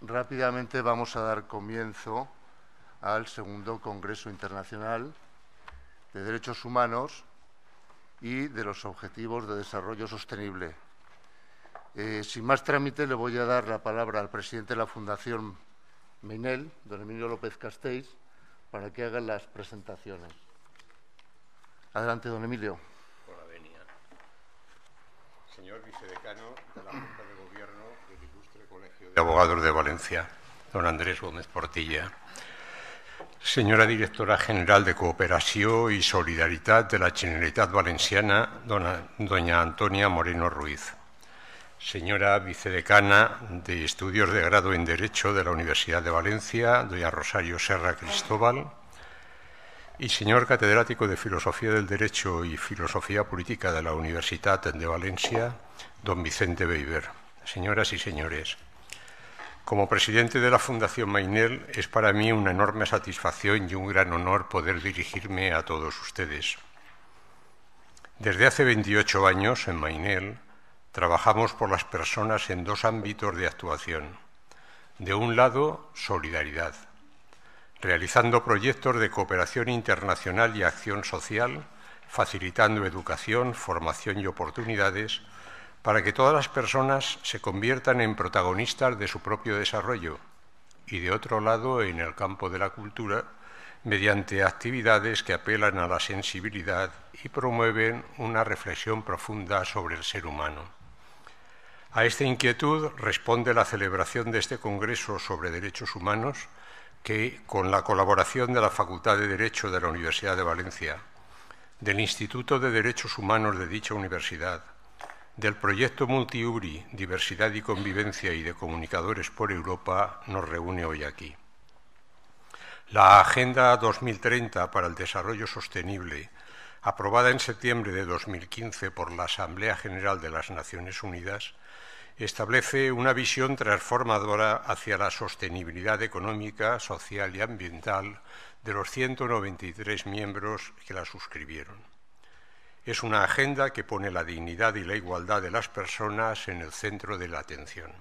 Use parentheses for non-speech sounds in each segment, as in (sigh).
Rápidamente vamos a dar comienzo al segundo Congreso Internacional de Derechos Humanos y de los Objetivos de Desarrollo Sostenible. Eh, sin más trámite, le voy a dar la palabra al presidente de la Fundación Meinel, don Emilio López Castells, para que haga las presentaciones. Adelante, don Emilio. Señor vicedecano Abogado de Valencia, don Andrés Gómez Portilla. Señora directora general de Cooperación y Solidaridad de la Generalitat Valenciana, doña Antonia Moreno Ruiz. Señora vicedecana de Estudios de Grado en Derecho de la Universidad de Valencia, doña Rosario Serra Cristóbal. Y señor catedrático de Filosofía del Derecho y Filosofía Política de la Universidad de Valencia, don Vicente Weber. Señoras y señores, como presidente de la Fundación Mainel es para mí una enorme satisfacción y un gran honor poder dirigirme a todos ustedes. Desde hace 28 años en Mainel trabajamos por las personas en dos ámbitos de actuación. De un lado, solidaridad, realizando proyectos de cooperación internacional y acción social, facilitando educación, formación y oportunidades, para que todas las personas se conviertan en protagonistas de su propio desarrollo y de otro lado en el campo de la cultura mediante actividades que apelan a la sensibilidad y promueven una reflexión profunda sobre el ser humano. A esta inquietud responde la celebración de este Congreso sobre Derechos Humanos que, con la colaboración de la Facultad de Derecho de la Universidad de Valencia, del Instituto de Derechos Humanos de dicha universidad, del proyecto MultiURI, Diversidad y Convivencia y de Comunicadores por Europa, nos reúne hoy aquí. La Agenda 2030 para el Desarrollo Sostenible, aprobada en septiembre de 2015 por la Asamblea General de las Naciones Unidas, establece una visión transformadora hacia la sostenibilidad económica, social y ambiental de los 193 miembros que la suscribieron. Es una agenda que pone la dignidad y la igualdad de las personas en el centro de la atención.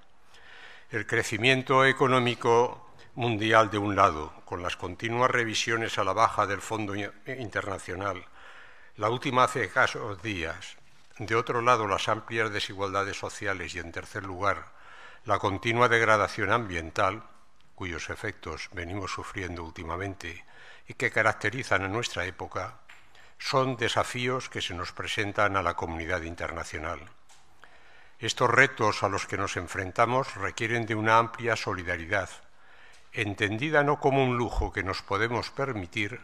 El crecimiento económico mundial de un lado, con las continuas revisiones a la baja del Fondo Internacional, la última hace casos días, de otro lado las amplias desigualdades sociales y en tercer lugar la continua degradación ambiental, cuyos efectos venimos sufriendo últimamente y que caracterizan a nuestra época, son desafíos que se nos presentan a la comunidad internacional. Estos retos a los que nos enfrentamos requieren de una amplia solidaridad, entendida no como un lujo que nos podemos permitir,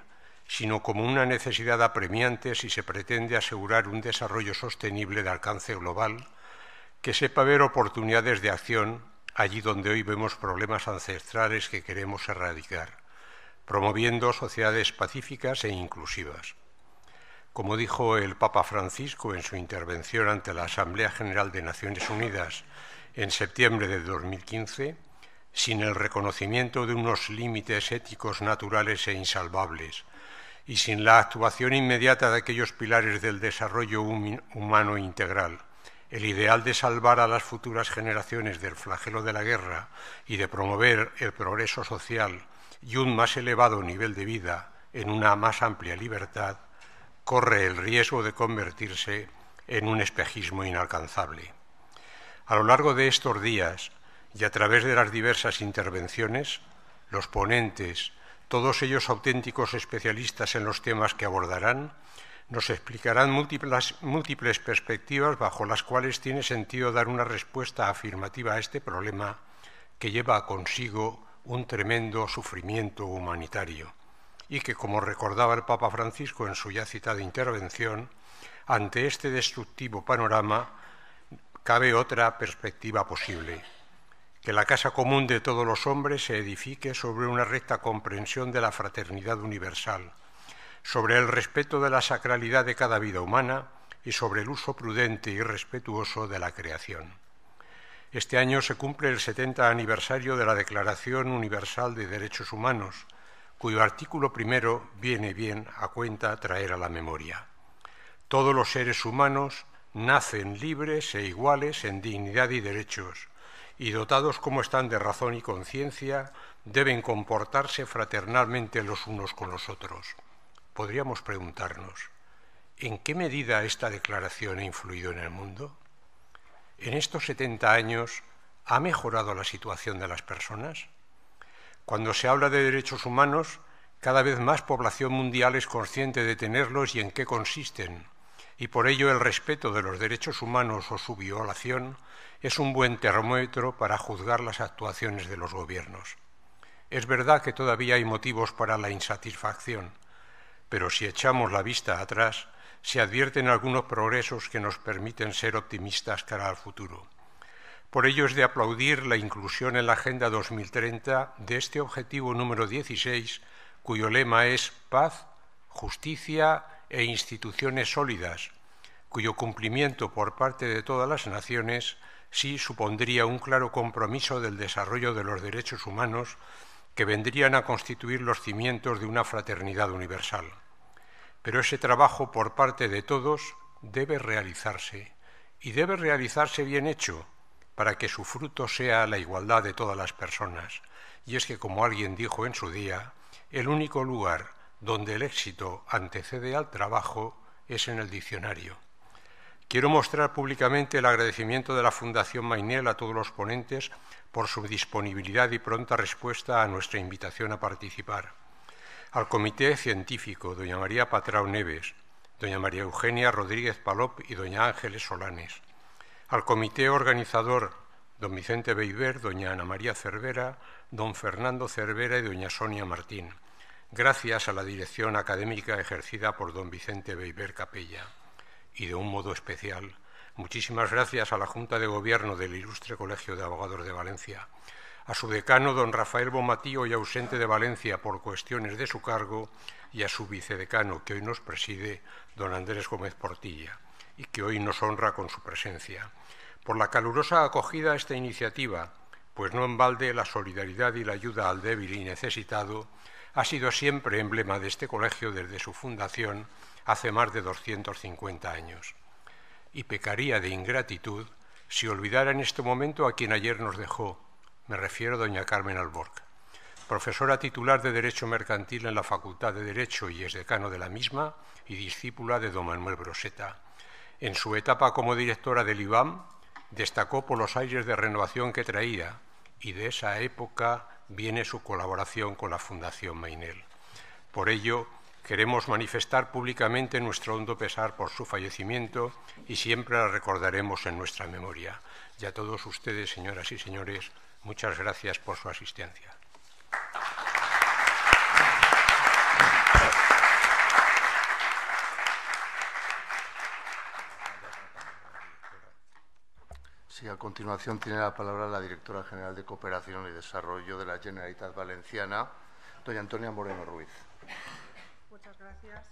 sino como una necesidad apremiante si se pretende asegurar un desarrollo sostenible de alcance global que sepa ver oportunidades de acción allí donde hoy vemos problemas ancestrales que queremos erradicar, promoviendo sociedades pacíficas e inclusivas. Como dijo el Papa Francisco en su intervención ante la Asamblea General de Naciones Unidas en septiembre de 2015, sin el reconocimiento de unos límites éticos naturales e insalvables, y sin la actuación inmediata de aquellos pilares del desarrollo humano integral, el ideal de salvar a las futuras generaciones del flagelo de la guerra y de promover el progreso social y un más elevado nivel de vida en una más amplia libertad, corre el riesgo de convertirse en un espejismo inalcanzable. A lo largo de estos días y a través de las diversas intervenciones, los ponentes, todos ellos auténticos especialistas en los temas que abordarán, nos explicarán múltiples, perspectivas bajo las cuales tiene sentido dar una respuesta afirmativa a este problema que lleva consigo un tremendo sufrimiento humanitario y que, como recordaba el Papa Francisco en su ya citada intervención, ante este destructivo panorama cabe otra perspectiva posible, que la casa común de todos los hombres se edifique sobre una recta comprensión de la fraternidad universal, sobre el respeto de la sacralidad de cada vida humana y sobre el uso prudente y respetuoso de la creación. Este año se cumple el 70 aniversario de la Declaración Universal de Derechos Humanos, cuyo artículo primero viene bien a cuenta traer a la memoria. Todos los seres humanos nacen libres e iguales en dignidad y derechos, y dotados como están de razón y conciencia, deben comportarse fraternalmente los unos con los otros. Podríamos preguntarnos, ¿en qué medida esta declaración ha influido en el mundo? ¿En estos 70 años ha mejorado la situación de las personas? Cuando se habla de derechos humanos, cada vez más población mundial es consciente de tenerlos y en qué consisten, y por ello el respeto de los derechos humanos o su violación es un buen termómetro para juzgar las actuaciones de los gobiernos. Es verdad que todavía hay motivos para la insatisfacción, pero si echamos la vista atrás, se advierten algunos progresos que nos permiten ser optimistas cara al futuro. Por ello es de aplaudir la inclusión en la Agenda 2030 de este objetivo número 16, cuyo lema es paz, justicia e instituciones sólidas, cuyo cumplimiento por parte de todas las naciones sí supondría un claro compromiso del desarrollo de los derechos humanos que vendrían a constituir los cimientos de una fraternidad universal. Pero ese trabajo por parte de todos debe realizarse, y debe realizarse bien hecho, para que su fruto sea la igualdad de todas las personas. Y es que, como alguien dijo en su día, el único lugar donde el éxito antecede al trabajo es en el diccionario. Quiero mostrar públicamente el agradecimiento de la Fundación Mainel a todos los ponentes por su disponibilidad y pronta respuesta a nuestra invitación a participar. Al Comité Científico, doña María Patrao Neves, doña María Eugenia Rodríguez Palop y doña Ángeles Solanes al comité organizador don Vicente Beiber, doña Ana María Cervera, don Fernando Cervera y doña Sonia Martín, gracias a la dirección académica ejercida por don Vicente Beiber Capella. Y de un modo especial, muchísimas gracias a la Junta de Gobierno del Ilustre Colegio de Abogados de Valencia, a su decano don Rafael Bomatío, y ausente de Valencia por cuestiones de su cargo, y a su vicedecano, que hoy nos preside, don Andrés Gómez Portilla y que hoy nos honra con su presencia. Por la calurosa acogida a esta iniciativa, pues no en balde la solidaridad y la ayuda al débil y necesitado ha sido siempre emblema de este colegio desde su fundación hace más de 250 años. Y pecaría de ingratitud si olvidara en este momento a quien ayer nos dejó, me refiero a doña Carmen Alborca profesora titular de Derecho Mercantil en la Facultad de Derecho y es decano de la misma y discípula de don Manuel Broseta. En su etapa como directora del IBAM, destacó por los aires de renovación que traía y de esa época viene su colaboración con la Fundación Mainel. Por ello, queremos manifestar públicamente nuestro hondo pesar por su fallecimiento y siempre la recordaremos en nuestra memoria. Y a todos ustedes, señoras y señores, muchas gracias por su asistencia. Y a continuación tiene la palabra la directora general de Cooperación y Desarrollo de la Generalitat Valenciana, doña Antonia Moreno Ruiz. Muchas gracias.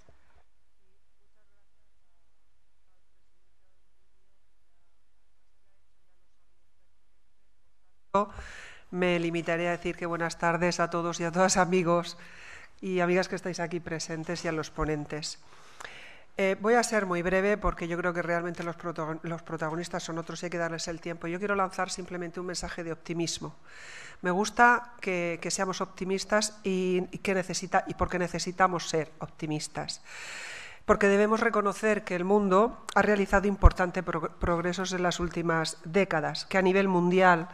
Me limitaré a decir que buenas tardes a todos y a todas amigos y amigas que estáis aquí presentes y a los ponentes. Eh, voy a ser muy breve porque yo creo que realmente los, protagonistas son otros y hay que darles el tiempo. Yo quiero lanzar simplemente un mensaje de optimismo. Me gusta que, seamos optimistas y, que necesita, y porque necesitamos ser optimistas porque debemos reconocer que el mundo ha realizado importantes progresos en las últimas décadas, que a nivel mundial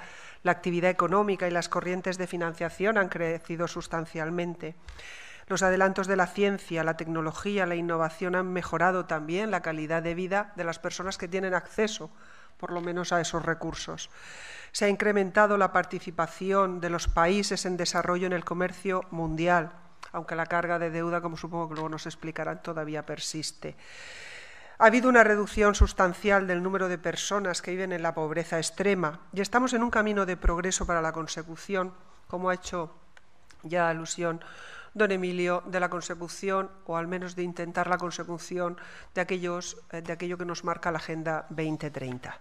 la actividad económica y las corrientes de financiación han crecido sustancialmente. Los adelantos de la ciencia, la tecnología, la innovación han mejorado también la calidad de vida de las personas que tienen acceso, por lo menos, a esos recursos. Se ha incrementado la participación de los países en desarrollo en el comercio mundial, aunque la carga de deuda, como supongo que luego nos explicarán, todavía persiste. Ha habido una reducción sustancial del número de personas que viven en la pobreza extrema y estamos en un camino de progreso para la consecución, como ha hecho ya alusión don Emilio de la consecución, o al menos de intentar la consecución de, eh, aquello que nos marca la Agenda 2030.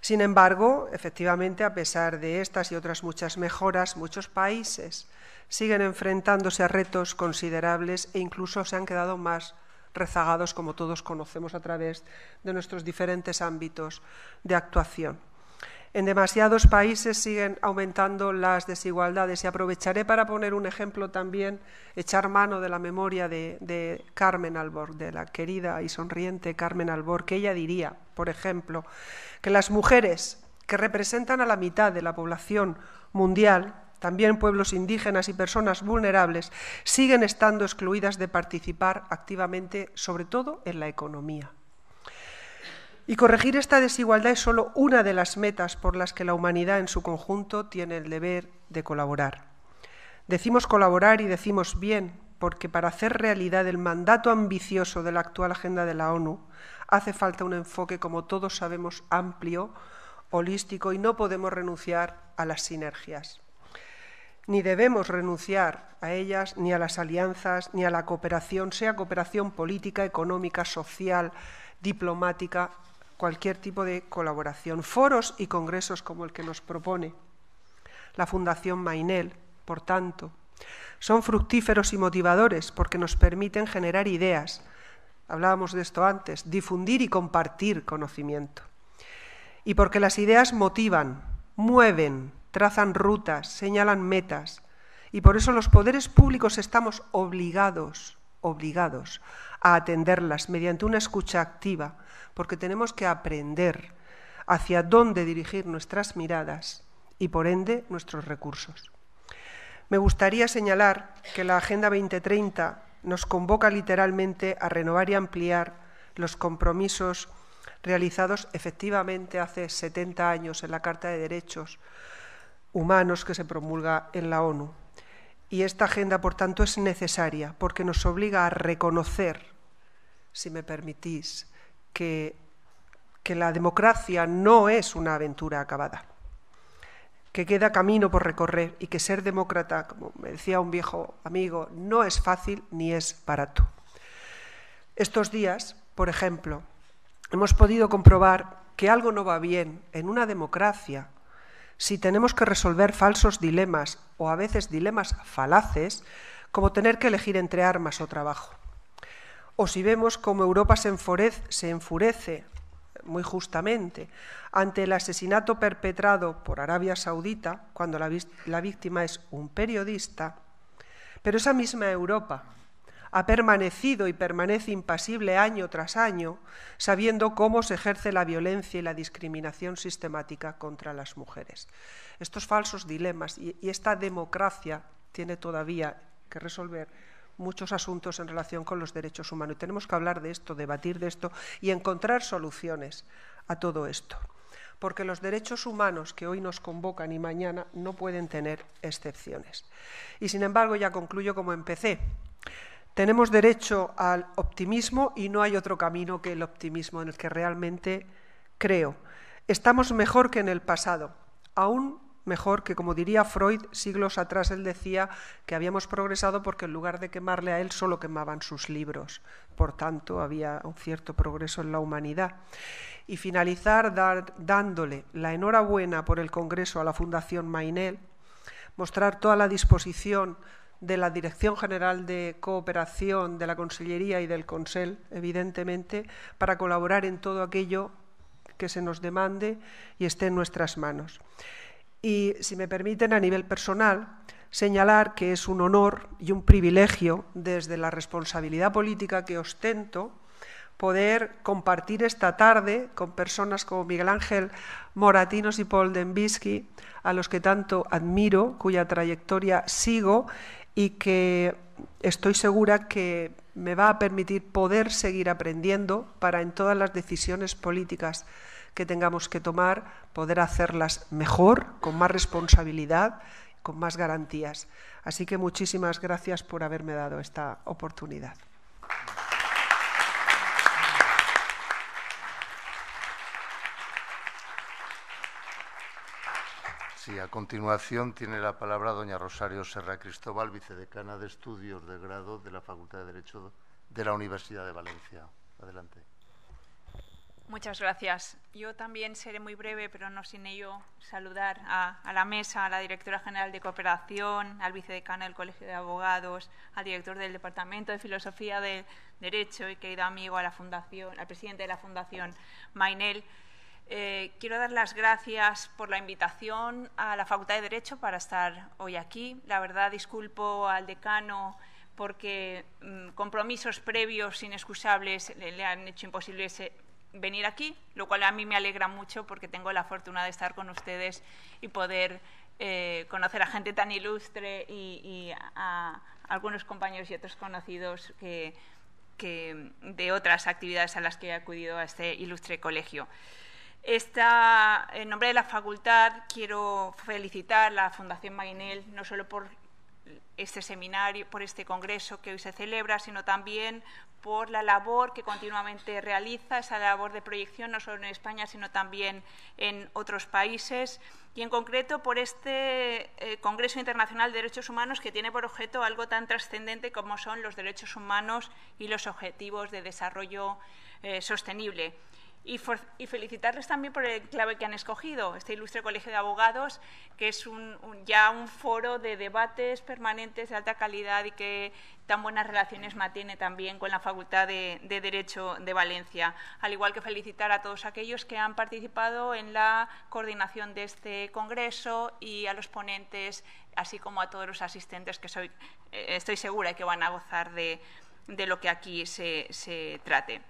Sin embargo, efectivamente, a pesar de estas y otras muchas mejoras, muchos países siguen enfrentándose a retos considerables e incluso se han quedado más rezagados, como todos conocemos a través de nuestros diferentes ámbitos de actuación. En demasiados países siguen aumentando las desigualdades y aprovecharé para poner un ejemplo también, echar mano de la memoria de, Carmen Albor, de la querida y sonriente Carmen Albor, que ella diría, por ejemplo, que las mujeres que representan a la mitad de la población mundial, también pueblos indígenas y personas vulnerables, siguen estando excluidas de participar activamente, sobre todo en la economía. Y corregir esta desigualdad es solo una de las metas por las que la humanidad en su conjunto tiene el deber de colaborar. Decimos colaborar y decimos bien, porque para hacer realidad el mandato ambicioso de la actual agenda de la ONU hace falta un enfoque, como todos sabemos, amplio, holístico y no podemos renunciar a las sinergias. Ni debemos renunciar a ellas, ni a las alianzas, ni a la cooperación, sea cooperación política, económica, social, diplomática, cualquier tipo de colaboración, foros y congresos como el que nos propone la Fundación Mainel, por tanto, son fructíferos y motivadores porque nos permiten generar ideas, hablábamos de esto antes, difundir y compartir conocimiento. Y porque las ideas motivan, mueven, trazan rutas, señalan metas, y por eso los poderes públicos estamos obligados obligados a atenderlas mediante una escucha activa, porque tenemos que aprender hacia dónde dirigir nuestras miradas y, por ende, nuestros recursos. Me gustaría señalar que la Agenda 2030 nos convoca literalmente a renovar y ampliar los compromisos realizados efectivamente hace 70 años en la Carta de Derechos Humanos que se promulga en la ONU. Y esta agenda, por tanto, es necesaria porque nos obliga a reconocer, si me permitís, que, que la democracia no es una aventura acabada, que queda camino por recorrer y que ser demócrata, como me decía un viejo amigo, no es fácil ni es barato. Estos días, por ejemplo, hemos podido comprobar que algo no va bien en una democracia si tenemos que resolver falsos dilemas o a veces dilemas falaces, como tener que elegir entre armas o trabajo. O si vemos cómo Europa se enfurece, se enfurece muy justamente, ante el asesinato perpetrado por Arabia Saudita, cuando la víctima es un periodista, pero esa misma Europa ha permanecido y permanece impasible año tras año, sabiendo cómo se ejerce la violencia y la discriminación sistemática contra las mujeres. Estos falsos dilemas y, esta democracia tiene todavía que resolver muchos asuntos en relación con los derechos humanos. Y tenemos que hablar de esto, debatir de esto y encontrar soluciones a todo esto. Porque los derechos humanos que hoy nos convocan y mañana no pueden tener excepciones. Y sin embargo, ya concluyo como empecé. Tenemos derecho al optimismo y no hay otro camino que el optimismo en el que realmente creo. Estamos mejor que en el pasado, aún mejor que, como diría Freud, siglos atrás él decía que habíamos progresado porque en lugar de quemarle a él solo quemaban sus libros. Por tanto, había un cierto progreso en la humanidad. Y finalizar dándole la enhorabuena por el Congreso a la Fundación Mainel, mostrar toda la disposición de la Dirección General de Cooperación de la Consellería y del Consell, evidentemente, para colaborar en todo aquello que se nos demande y esté en nuestras manos. Y, si me permiten, a nivel personal, señalar que es un honor y un privilegio, desde la responsabilidad política que ostento, poder compartir esta tarde con personas como Miguel Ángel Moratinos y Paul Dembisky, a los que tanto admiro, cuya trayectoria sigo y que estoy segura que me va a permitir poder seguir aprendiendo para en todas las decisiones políticas que tengamos que tomar, poder hacerlas mejor, con más responsabilidad, con más garantías. Así que muchísimas gracias por haberme dado esta oportunidad. a continuación tiene la palabra doña Rosario Serra Cristóbal, vicedecana de Estudios de Grado de la Facultad de Derecho de la Universidad de Valencia. Adelante. Muchas gracias. Yo también seré muy breve, pero no sin ello saludar a, la mesa, a la directora general de cooperación, al vicedecano del Colegio de Abogados, al director del Departamento de Filosofía de Derecho y querido amigo a la fundación, al presidente de la Fundación Mainel. Eh, quiero dar las gracias por la invitación a la Facultad de Derecho para estar hoy aquí. La verdad, disculpo al decano porque mm, compromisos previos inexcusables le, han hecho imposible venir aquí, lo cual a mí me alegra mucho porque tengo la fortuna de estar con ustedes y poder eh, conocer a gente tan ilustre y, a, algunos compañeros y otros conocidos de otras actividades a las que he acudido a este ilustre colegio en nombre de la facultad quiero felicitar a la Fundación maynel no solo por este seminario, por este congreso que hoy se celebra, sino también por la labor que continuamente realiza, esa labor de proyección no solo en España, sino también en otros países, y en concreto por este eh, Congreso Internacional de Derechos Humanos que tiene por objeto algo tan trascendente como son los derechos humanos y los objetivos de desarrollo eh, sostenible y, felicitarles también por el clave que han escogido, este ilustre colegio de abogados, que es ya un foro de debates permanentes de alta calidad y que tan buenas relaciones mantiene también con la Facultad de, Derecho de Valencia. Al igual que felicitar a todos aquellos que han participado en la coordinación de este congreso y a los ponentes, así como a todos los asistentes que soy, eh, estoy segura que van a gozar de, lo que aquí se, se trate.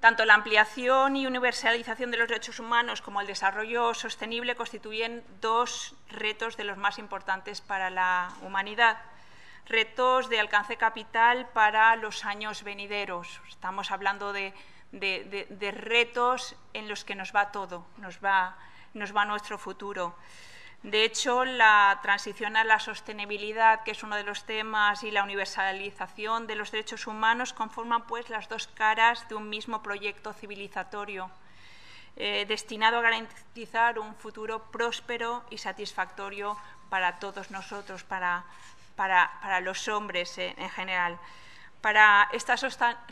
Tanto la ampliación y universalización de los derechos humanos como el desarrollo sostenible constituyen dos retos de los más importantes para la humanidad. Retos de alcance capital para los años venideros. Estamos hablando de, retos en los que nos va todo, nos va nuestro futuro. De hecho, la transición a la sostenibilidad, que es uno de los temas, y la universalización de los derechos humanos conforman pues las dos caras de un mismo proyecto civilizatorio. Eh, destinado a garantizar un futuro próspero y satisfactorio para todos nosotros, para, los hombres en general. Para esta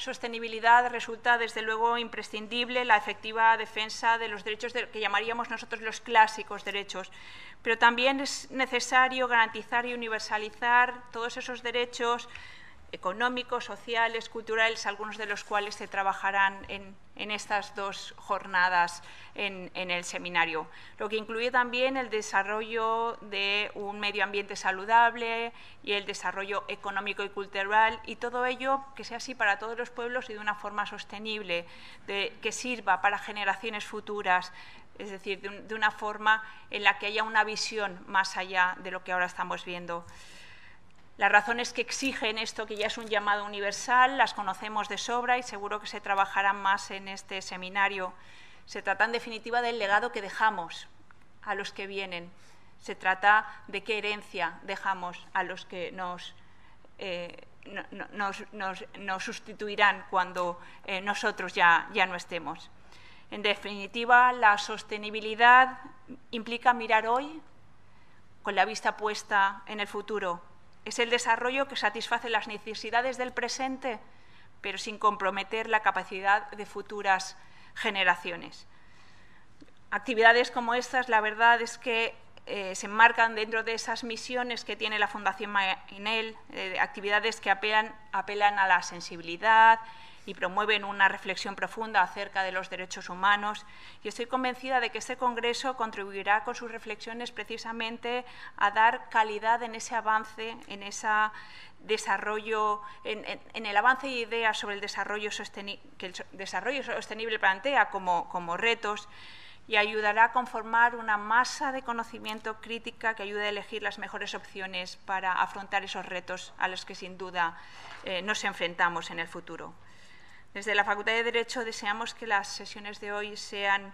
sostenibilidad resulta, desde luego, imprescindible la efectiva defensa de los derechos que llamaríamos nosotros los clásicos derechos, pero también es necesario garantizar y universalizar todos esos derechos económicos, sociales, culturales, algunos de los cuales se trabajarán en, estas dos jornadas en, el seminario, lo que incluye también el desarrollo de un medio ambiente saludable y el desarrollo económico y cultural, y todo ello que sea así para todos los pueblos y de una forma sostenible, que sirva para generaciones futuras, es decir, de una forma en la que haya una visión más allá de lo que ahora estamos viendo. Las razones que exigen esto, que ya es un llamado universal, las conocemos de sobra y seguro que se trabajarán más en este seminario. Se trata, en definitiva, del legado que dejamos a los que vienen. Se trata de qué herencia dejamos a los que nos, eh, sustituirán cuando eh, nosotros ya no estemos. En definitiva, la sostenibilidad implica mirar hoy con la vista puesta en el futuro es el desarrollo que satisface las necesidades del presente, pero sin comprometer la capacidad de futuras generaciones. Actividades como estas, la verdad es que eh, se enmarcan dentro de esas misiones que tiene la Fundación Mainel, eh, actividades que apelan a la sensibilidad, y promueven una reflexión profunda acerca de los derechos humanos. Y estoy convencida de que este Congreso contribuirá con sus reflexiones precisamente a dar calidad en ese avance, en ese desarrollo, en, el avance de ideas sobre el desarrollo que el desarrollo sostenible plantea como, retos y ayudará a conformar una masa de conocimiento crítica que ayude a elegir las mejores opciones para afrontar esos retos a los que sin duda eh, nos enfrentamos en el futuro. Desde la Facultad de Derecho deseamos que las sesiones de hoy sean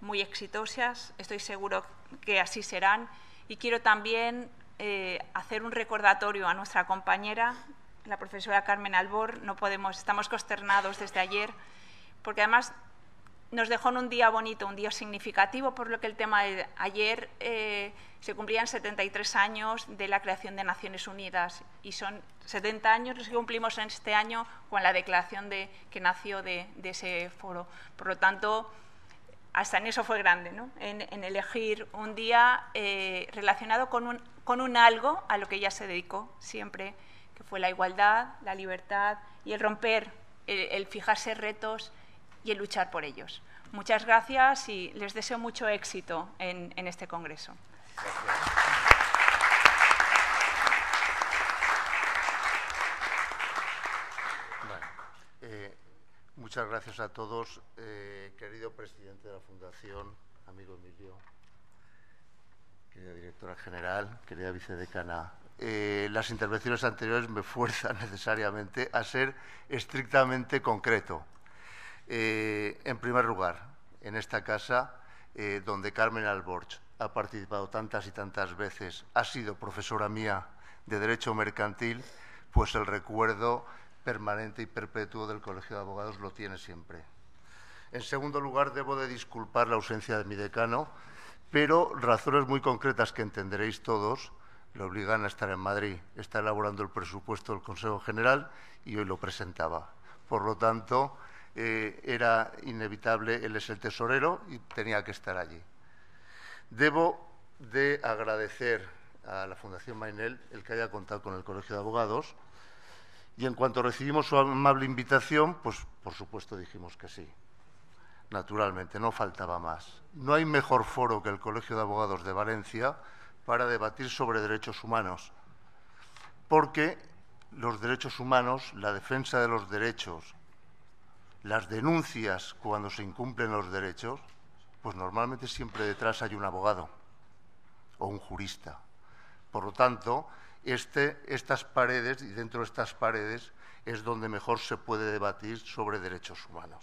muy exitosas, estoy seguro que así serán, y quiero también eh, hacer un recordatorio a nuestra compañera, la profesora Carmen Albor, no podemos, estamos consternados desde ayer, porque además nos dejó en un día bonito, un día significativo, por lo que el tema de ayer eh, se cumplían 73 años de la creación de Naciones Unidas y son 70 años los que cumplimos en este año con la declaración que nació de, ese foro. Por lo tanto, hasta en eso fue grande, en, elegir un día eh, relacionado con un, algo a lo que ella se dedicó siempre, que fue la igualdad, la libertad y el romper, el, fijarse retos y el luchar por ellos. Muchas gracias y les deseo mucho éxito en este Congreso. Eh, muchas gracias a todos, eh, querido presidente de la Fundación, amigo Emilio, querida directora general, querida vicedecana eh, las intervenciones anteriores me fuerzan (laughs) necesariamente a ser estrictamente concreto. en primer lugar, en esta casa, donde Carmen Alborch ha participado tantas y tantas veces, ha sido profesora mía de Derecho Mercantil, pues el recuerdo permanente y perpetuo del Colegio de Abogados lo tiene siempre. En segundo lugar, debo de disculpar la ausencia de mi decano, pero razones muy concretas que entenderéis todos le obligan a estar en Madrid. Está elaborando el presupuesto del Consejo General y hoy lo presentaba. Por lo tanto, eh, era inevitable, él es el tesorero y tenía que estar allí. Debo de agradecer a la Fundación Mainel el que haya contado con el Colegio de Abogados y en cuanto recibimos su amable invitación, pues por supuesto dijimos que sí. Naturalmente, no faltaba más. No hay mejor foro que el Colegio de Abogados de Valencia para debatir sobre derechos humanos, porque los derechos humanos, la defensa de los derechos, las denuncias cuando se incumplen los derechos, pues normalmente siempre detrás hay un abogado o un jurista. Por lo tanto, este, estas paredes y dentro de estas paredes es donde mejor se puede debatir sobre derechos humanos.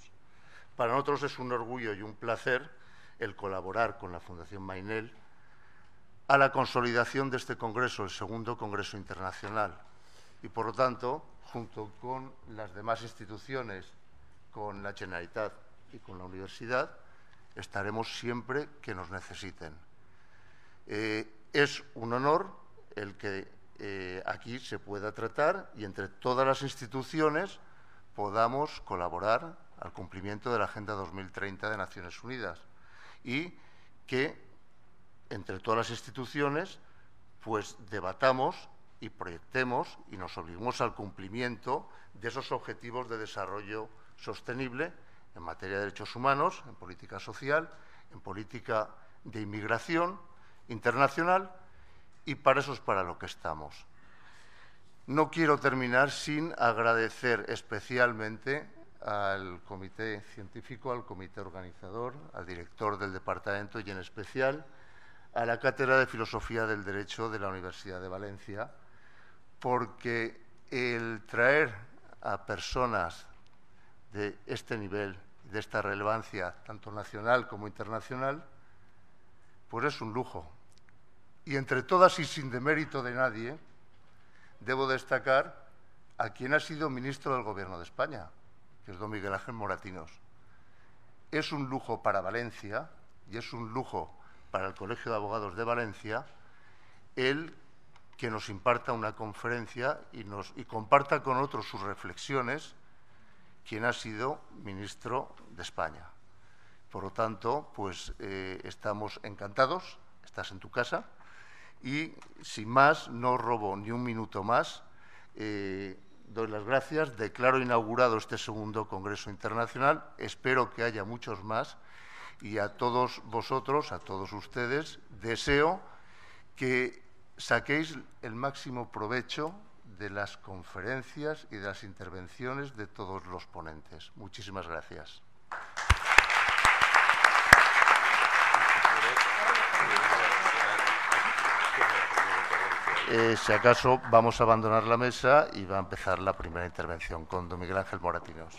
Para nosotros es un orgullo y un placer el colaborar con la Fundación Mainel a la consolidación de este Congreso, el segundo Congreso Internacional. Y, por lo tanto, junto con las demás instituciones, con la Generalitat y con la Universidad, estaremos siempre que nos necesiten. Eh, es un honor el que eh, aquí se pueda tratar y entre todas las instituciones podamos colaborar al cumplimiento de la Agenda 2030 de Naciones Unidas y que entre todas las instituciones pues debatamos y proyectemos y nos obliguemos al cumplimiento de esos objetivos de desarrollo sostenible en materia de derechos humanos, en política social, en política de inmigración internacional, y para eso es para lo que estamos. No quiero terminar sin agradecer especialmente al comité científico, al comité organizador, al director del departamento y en especial a la Cátedra de Filosofía del Derecho de la Universidad de Valencia, porque el traer a personas de este nivel de esta relevancia, tanto nacional como internacional, pues es un lujo. Y entre todas y sin demérito de nadie, debo destacar a quien ha sido ministro del Gobierno de España, que es don Miguel Ángel Moratinos. Es un lujo para Valencia y es un lujo para el Colegio de Abogados de Valencia el que nos imparta una conferencia y, nos, y comparta con otros sus reflexiones quien ha sido ministro de España. Por lo tanto, pues eh, estamos encantados, estás en tu casa y sin más, no robo ni un minuto más, eh, doy las gracias, declaro inaugurado este segundo Congreso Internacional, espero que haya muchos más y a todos vosotros, a todos ustedes, deseo que saquéis el máximo provecho de las conferencias y de las intervenciones de todos los ponentes. Muchísimas gracias. Eh, si acaso, vamos a abandonar la mesa y va a empezar la primera intervención con don Miguel Ángel Moratinos.